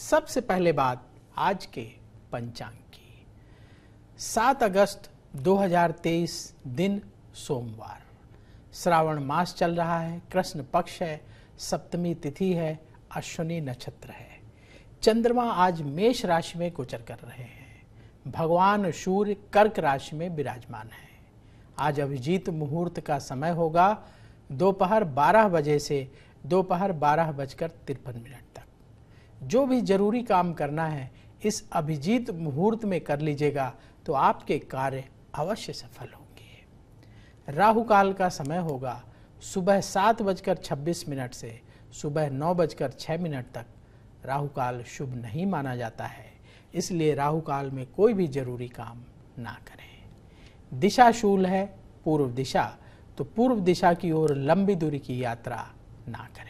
सबसे पहले बात आज के पंचांग की सात अगस्त 2023 दिन सोमवार श्रावण मास चल रहा है कृष्ण पक्ष है सप्तमी तिथि है अश्विनी नक्षत्र है चंद्रमा आज मेष राशि में गोचर कर रहे हैं भगवान सूर्य कर्क राशि में विराजमान है आज अभिजीत मुहूर्त का समय होगा दोपहर 12 बजे से दोपहर बारह बजकर तिरपन मिनट तक जो भी जरूरी काम करना है इस अभिजीत मुहूर्त में कर लीजिएगा तो आपके कार्य अवश्य सफल होंगे राहु काल का समय होगा सुबह सात बजकर छब्बीस मिनट से सुबह नौ बजकर छः मिनट तक राहु काल शुभ नहीं माना जाता है इसलिए राहु काल में कोई भी जरूरी काम ना करें दिशा शूल है पूर्व दिशा तो पूर्व दिशा की ओर लंबी दूरी की यात्रा ना करें